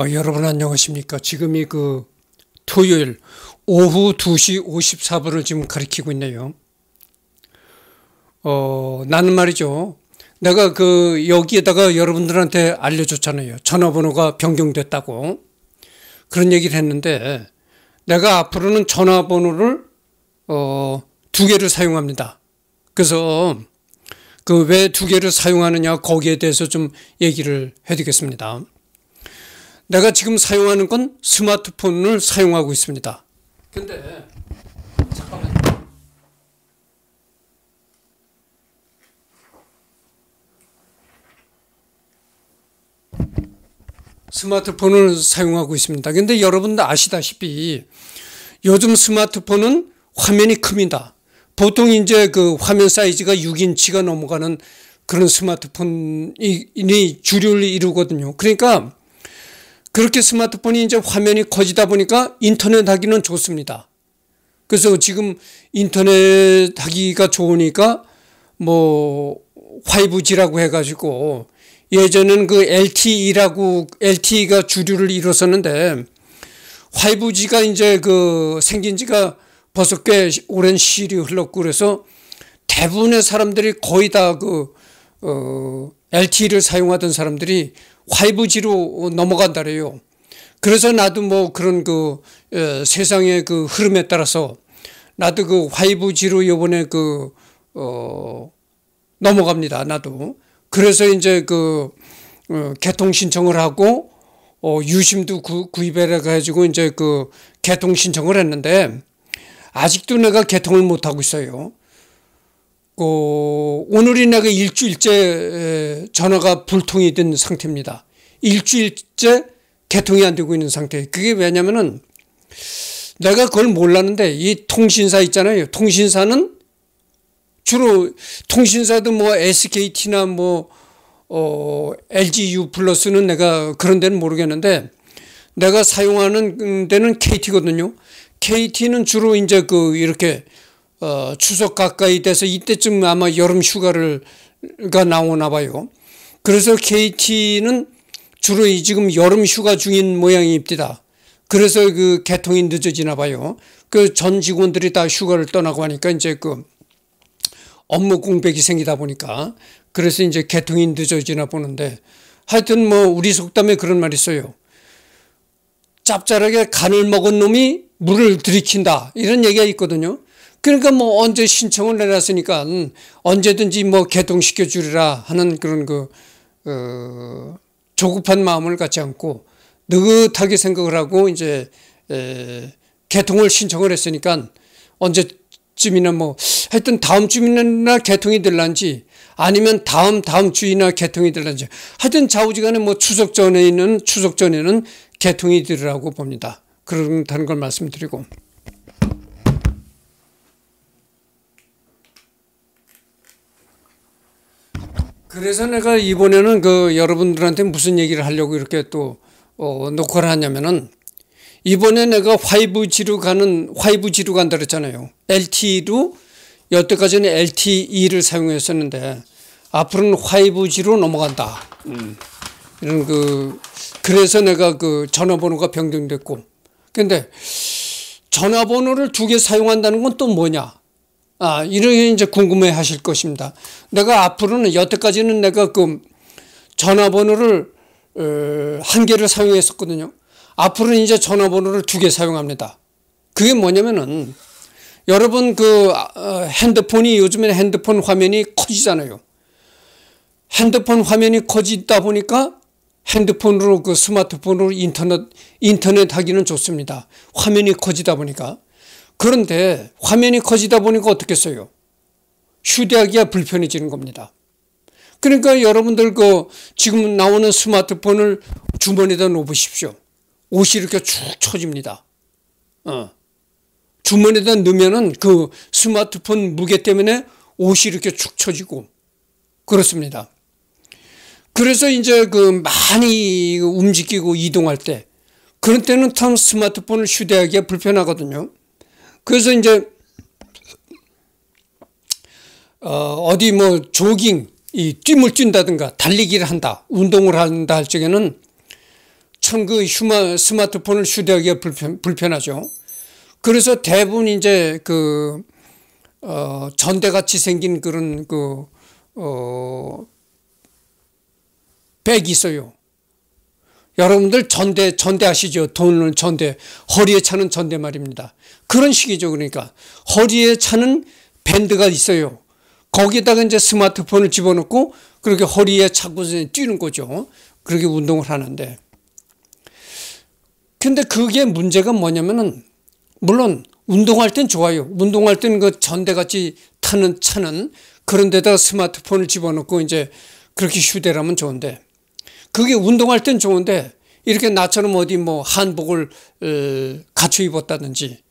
어, 여러분 안녕하십니까? 지금이 그 토요일 오후 2시 54분을 지금 가리키고 있네요. 어, 나는 말이죠. 내가 그 여기에다가 여러분들한테 알려줬잖아요. 전화번호가 변경됐다고. 그런 얘기를 했는데 내가 앞으로는 전화번호를 어, 두 개를 사용합니다. 그래서 그 왜 두 개를 사용하느냐 거기에 대해서 좀 얘기를 해드리겠습니다. 내가 지금 사용하는 건 스마트폰을 사용하고 있습니다. 근데 잠깐만. 스마트폰을 사용하고 있습니다. 근데 여러분도 아시다시피 요즘 스마트폰은 화면이 큽니다. 보통 이제 그 화면 사이즈가 6인치가 넘어가는 그런 스마트폰이 주류를 이루거든요. 그러니까 그렇게 스마트폰이 이제 화면이 커지다 보니까 인터넷 하기는 좋습니다. 그래서 지금 인터넷 하기가 좋으니까 뭐 5G라고 해가지고 예전에그 LTE라고 LTE가 주류를 이뤘었는데 5G가 이제 그 생긴 지가 벌써 꽤 오랜 시일이 흘렀고 그래서 대부분의 사람들이 거의 다 그, 어, LTE를 사용하던 사람들이 5G로 넘어간다래요. 그래서 나도 뭐 그런 그 에, 세상의 그 흐름에 따라서 나도 그 5G로 요번에 그, 어, 넘어갑니다. 나도. 그래서 이제 그, 어, 개통 신청을 하고, 어, 유심도 구, 입해가지고 이제 그 개통 신청을 했는데, 아직도 내가 개통을 못하고 있어요. 어, 오늘이 내가 일주일째 전화가 불통이 된 상태입니다. 일주일째 개통이 안 되고 있는 상태. 그게 왜냐면은 내가 그걸 몰랐는데 이 통신사 있잖아요. 통신사는 주로 통신사도 뭐 SKT나 뭐 어, LGU 플러스는 내가 그런 데는 모르겠는데 내가 사용하는 데는 KT거든요. KT는 주로 이제 그 이렇게 어, 추석 가까이 돼서 이때쯤 아마 여름 휴가를가 나오나 봐요. 그래서 KT는 주로 이 지금 여름 휴가 중인 모양입니다. 그래서 그 개통이 늦어지나 봐요. 그 전 직원들이 다 휴가를 떠나고 하니까 이제 그 업무 공백이 생기다 보니까 그래서 이제 개통이 늦어지나 보는데 하여튼 뭐 우리 속담에 그런 말이 있어요. 짭짤하게 간을 먹은 놈이 물을 들이킨다 이런 얘기가 있거든요. 그러니까 뭐 언제 신청을 내놨으니까 음, 언제든지 뭐 개통시켜 주리라 하는 그런 그 어, 조급한 마음을 갖지 않고 느긋하게 생각을 하고 이제 에, 개통을 신청을 했으니까 언제쯤이나 뭐 하여튼 다음 주이나 개통이 될란지 아니면 다음 다음 주이나 개통이 될란지 하여튼 좌우지간에 뭐 추석 전에 있는 추석 전에는 개통이 되리라고 봅니다. 그렇다는 걸 말씀드리고. 그래서 내가 이번에는 그 여러분들한테 무슨 얘기를 하려고 이렇게 또 어, 녹화를 하냐면은 이번에 내가 5G로 가는 5G로 간다 그랬잖아요. LTE로 여태까지는 LTE를 사용했었는데 앞으로는 5G로 넘어간다. 음. 이런 그 그래서 내가 그 전화번호가 변경됐고 근데 전화번호를 두 개 사용한다는 건 또 뭐냐? 아, 이렇게 이제 궁금해 하실 것입니다. 내가 앞으로는 여태까지는 내가 그 전화번호를 어, 한 개를 사용했었거든요. 앞으로는 이제 전화번호를 두 개 사용합니다. 그게 뭐냐면은 여러분 그 아, 어, 핸드폰이 요즘에는 핸드폰 화면이 커지잖아요. 핸드폰 화면이 커지다 보니까 핸드폰으로 그 스마트폰으로 인터넷 인터넷 하기는 좋습니다. 화면이 커지다 보니까 그런데 화면이 커지다 보니까 어떻겠어요? 휴대하기가 불편해지는 겁니다. 그러니까 여러분들 그 지금 나오는 스마트폰을 주머니에다 놓으십시오. 옷이 이렇게 쭉 처집니다. 어. 주머니에다 넣으면은 그 스마트폰 무게 때문에 옷이 이렇게 축 처지고 그렇습니다. 그래서 이제 그 많이 움직이고 이동할 때 그런 때는 참 스마트폰을 휴대하기가 불편하거든요. 그래서 이제 어, 디뭐 조깅, 이 뛰물 뛴다든가 달리기를 한다, 운동을 한다 할 적에는 참그 휴마 스마트폰을 휴대하기가 불편, 불편하죠. 그래서 대부분 이제 그 어, 전대같이 생긴 그런 그 어, 백이 있어요. 여러분들 전대 전대 아시죠? 돈을 전대 허리에 차는 전대 말입니다. 그런 식이죠. 그러니까 허리에 차는 밴드가 있어요. 거기다가 이제 스마트폰을 집어넣고 그렇게 허리에 차고 뛰는 거죠. 그렇게 운동을 하는데. 근데 그게 문제가 뭐냐면은 물론 운동할 땐 좋아요. 운동할 땐 그 전대같이 타는 차는 그런 데다가 스마트폰을 집어넣고 이제 그렇게 휴대를 하면 좋은데 그게 운동할 땐 좋은데 이렇게 나처럼 어디 뭐 한복을 어, 갖춰 입었다든지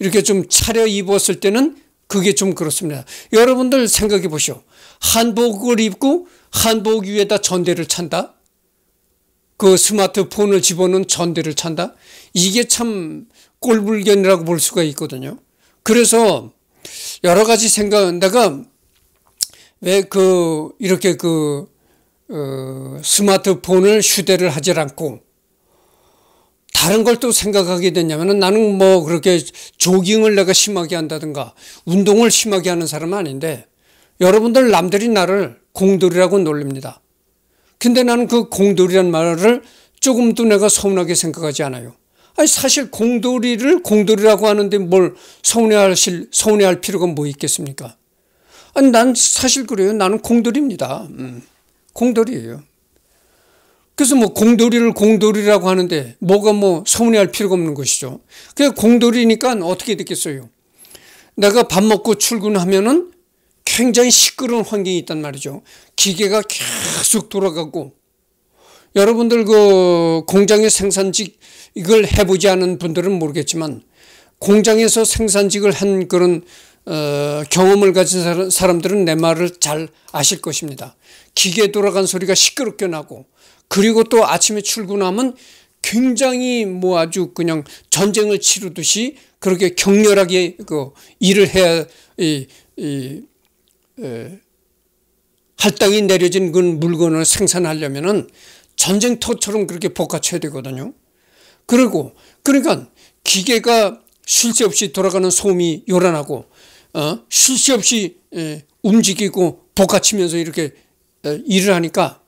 이렇게 좀 차려 입었을 때는 그게 좀 그렇습니다. 여러분들 생각해 보시오. 한복을 입고 한복 위에다 전대를 찬다. 그 스마트폰을 집어넣은 전대를 찬다. 이게 참 꼴불견이라고 볼 수가 있거든요. 그래서 여러 가지 생각, 내가 왜 그 이렇게 그 어, 스마트폰을 휴대를 하지 않고 다른 걸 또 생각하게 되냐면 나는 뭐 그렇게 조깅을 내가 심하게 한다든가 운동을 심하게 하는 사람은 아닌데 여러분들 남들이 나를 공돌이라고 놀립니다. 근데 나는 그 공돌이란 말을 조금도 내가 서운하게 생각하지 않아요. 아니 사실 공돌이를 공돌이라고 하는데 뭘 서운해하실 서운해할 필요가 뭐 있겠습니까? 아니 난 사실 그래요. 나는 공돌입니다. 음. 공돌이에요. 그래서 뭐 공돌이를 공돌이라고 하는데 뭐가 뭐 서운해 할 필요가 없는 것이죠. 그 공돌이니까 어떻게 됐겠어요. 내가 밥 먹고 출근하면은 굉장히 시끄러운 환경이 있단 말이죠. 기계가 계속 돌아가고 여러분들 그 공장의 생산직 이걸 해보지 않은 분들은 모르겠지만 공장에서 생산직을 한 그런 어, 경험을 가진 사람들은 내 말을 잘 아실 것입니다. 기계 돌아간 소리가 시끄럽게 나고 그리고 또 아침에 출근하면 굉장히 뭐 아주 그냥 전쟁을 치르듯이 그렇게 격렬하게 그 일을 해야 이, 이, 에, 할당이 내려진 그 물건을 생산하려면은 전쟁터처럼 그렇게 복합쳐야 되거든요. 그리고 그러니까 기계가 쉴새 없이 돌아가는 소음이 요란하고 어? 쉴새 없이 예, 움직이고 복아치면서 이렇게 어, 일을 하니까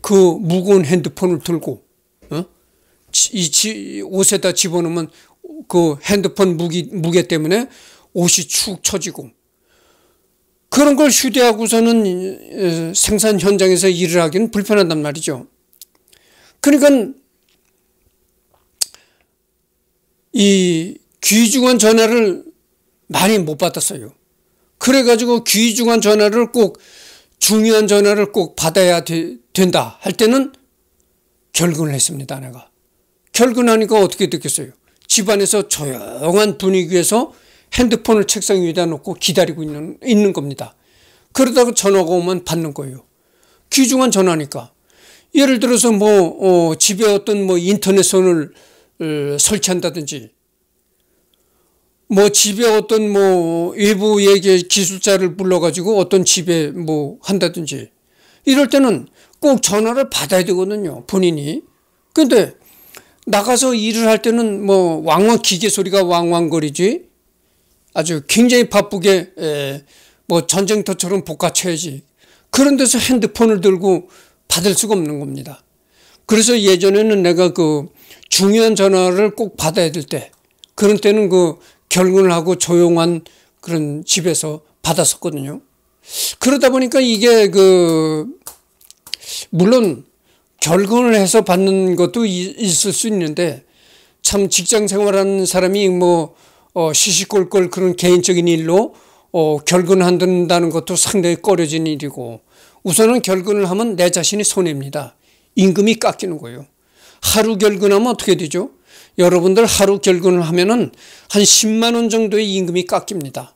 그 무거운 핸드폰을 들고 어? 이 옷에다 집어넣으면 그 핸드폰 무기, 무게 때문에 옷이 축 처지고 그런 걸 휴대하고서는 어, 생산 현장에서 일을 하기는 불편하단 말이죠. 그러니까 이 귀중한 전화를 많이 못 받았어요. 그래가지고 귀중한 전화를 꼭 중요한 전화를 꼭 받아야 되, 된다 할 때는 결근을 했습니다. 내가 결근하니까 어떻게 됐겠어요. 집안에서 조용한 분위기에서 핸드폰을 책상 위에다 놓고 기다리고 있는, 있는 겁니다. 그러다가 전화가 오면 받는 거예요. 귀중한 전화니까. 예를 들어서 뭐, 어, 집에 어떤 뭐 인터넷선을 어, 설치한다든지 뭐 집에 어떤 뭐 외부에게 기술자를 불러가지고 어떤 집에 뭐 한다든지 이럴 때는 꼭 전화를 받아야 되거든요. 본인이. 근데 나가서 일을 할 때는 뭐 왕왕 기계 소리가 왕왕거리지 아주 굉장히 바쁘게 예, 뭐 전쟁터처럼 복아쳐야지 그런 데서 핸드폰을 들고 받을 수가 없는 겁니다. 그래서 예전에는 내가 그 중요한 전화를 꼭 받아야 될 때 그런 때는 그 결근을 하고 조용한 그런 집에서 받았었거든요. 그러다 보니까 이게 그 물론 결근을 해서 받는 것도 있을 수 있는데 참 직장 생활하는 사람이 뭐 어, 시시콜콜 그런 개인적인 일로 어, 결근한다는 것도 상당히 꺼려진 일이고 우선은 결근을 하면 내 자신이 손해입니다. 임금이 깎이는 거예요. 하루 결근하면 어떻게 되죠? 여러분들 하루 결근을 하면은 한 10만 원 정도의 임금이 깎입니다.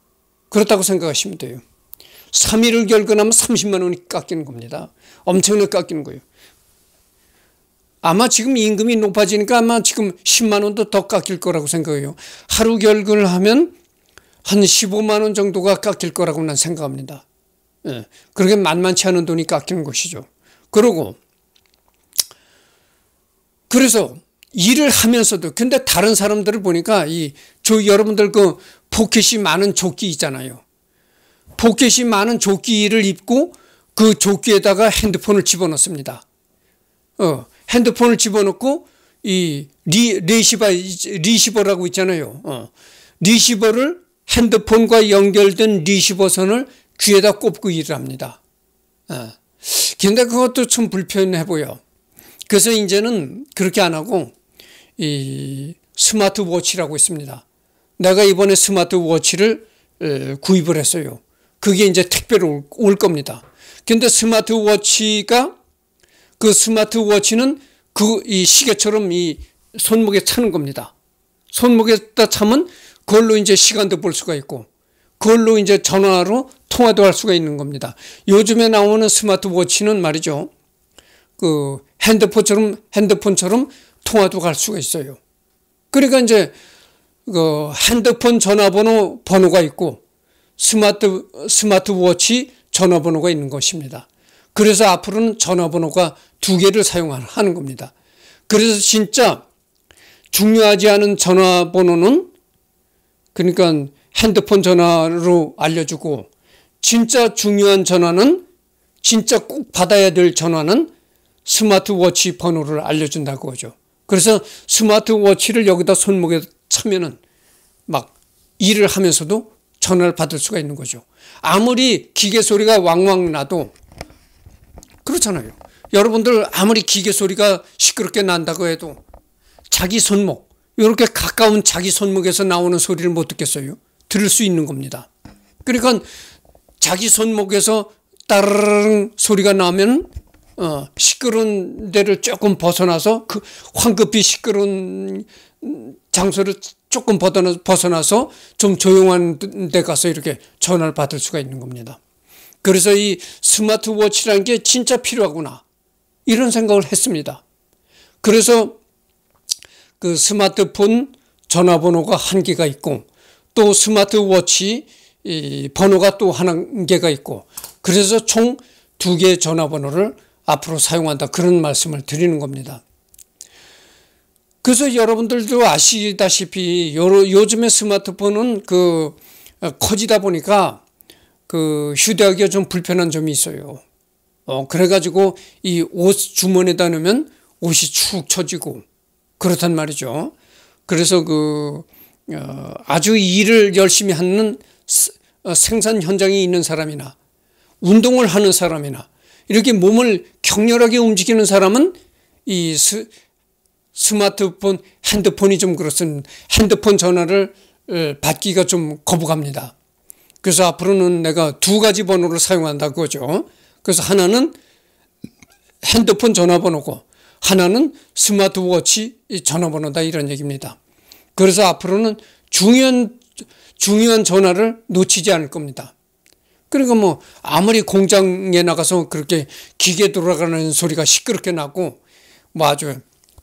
그렇다고 생각하시면 돼요. 3일을 결근하면 30만 원이 깎이는 겁니다. 엄청나게 깎이는 거예요. 아마 지금 임금이 높아지니까 아마 지금 10만 원도 더 깎일 거라고 생각해요. 하루 결근을 하면 한 15만 원 정도가 깎일 거라고 난 생각합니다. 예. 그렇게 만만치 않은 돈이 깎이는 것이죠. 그러고 그래서 일을 하면서도 근데 다른 사람들을 보니까 이저 여러분들 그 포켓이 많은 조끼 있잖아요. 포켓이 많은 조끼를 입고 그 조끼에다가 핸드폰을 집어넣습니다. 어, 핸드폰을 집어넣고 이 리, 리시버 리시버라고 있잖아요. 어, 리시버를 핸드폰과 연결된 리시버선을 귀에다 꼽고 일을 합니다. 어. 근데 그것도 참 불편해 보여. 그래서 이제는 그렇게 안 하고 이 스마트워치라고 있습니다. 내가 이번에 스마트워치를 구입을 했어요. 그게 이제 택배로 올 겁니다. 근데 스마트워치가 그 스마트워치는 그 이 시계처럼 이 손목에 차는 겁니다. 손목에다 차면 그걸로 이제 시간도 볼 수가 있고 그걸로 이제 전화로 통화도 할 수가 있는 겁니다. 요즘에 나오는 스마트워치는 말이죠. 그 핸드폰처럼 핸드폰처럼 통화도 갈 수가 있어요. 그러니까 이제 그 핸드폰 전화번호 번호가 있고 스마트 스마트워치 전화번호가 있는 것입니다. 그래서 앞으로는 전화번호가 두 개를 사용하는 겁니다. 그래서 진짜 중요하지 않은 전화번호는 그러니까 핸드폰 전화로 알려주고 진짜 중요한 전화는 진짜 꼭 받아야 될 전화는 스마트워치 번호를 알려준다고 하죠. 그래서 스마트워치를 여기다 손목에 차면은 막 일을 하면서도 전화를 받을 수가 있는 거죠. 아무리 기계 소리가 왕왕 나도 그렇잖아요. 여러분들 아무리 기계 소리가 시끄럽게 난다고 해도 자기 손목 이렇게 가까운 자기 손목에서 나오는 소리를 못 듣겠어요. 들을 수 있는 겁니다. 그러니까 자기 손목에서 따르릉 소리가 나면 어, 시끄러운 데를 조금 벗어나서 그 황급히 시끄러운 장소를 조금 벗어나서 좀 조용한 데 가서 이렇게 전화를 받을 수가 있는 겁니다. 그래서 이 스마트워치라는 게 진짜 필요하구나. 이런 생각을 했습니다. 그래서 그 스마트폰 전화번호가 한 개가 있고 또 스마트워치 번호가 또 한 개가 있고 그래서 총 두 개의 전화번호를 앞으로 사용한다. 그런 말씀을 드리는 겁니다. 그래서 여러분들도 아시다시피 요즘에 스마트폰은 그 어, 커지다 보니까 그 휴대하기가 좀 불편한 점이 있어요. 어, 그래가지고 이 옷 주머니에다 넣으면 옷이 축 처지고 그렇단 말이죠. 그래서 그 어, 아주 일을 열심히 하는 어, 생산 현장에 있는 사람이나 운동을 하는 사람이나 이렇게 몸을 격렬하게 움직이는 사람은 이 스, 스마트폰, 핸드폰이 좀 그렇습니다. 핸드폰 전화를 받기가 좀 거북합니다. 그래서 앞으로는 내가 두 가지 번호를 사용한다고 하죠. 그래서 하나는 핸드폰 전화번호고 하나는 스마트워치 전화번호다 이런 얘기입니다. 그래서 앞으로는 중요한 중요한 전화를 놓치지 않을 겁니다. 그러니까 뭐 아무리 공장에 나가서 그렇게 기계 돌아가는 소리가 시끄럽게 나고 뭐 아주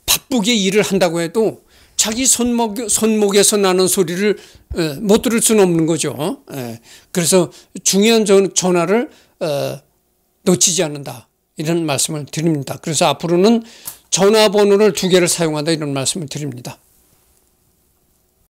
바쁘게 일을 한다고 해도 자기 손목, 손목에서 나는 소리를 어, 못 들을 수는 없는 거죠. 어? 예. 그래서 중요한 전화를 어, 놓치지 않는다. 이런 말씀을 드립니다. 그래서 앞으로는 전화번호를 두 개를 사용한다. 이런 말씀을 드립니다.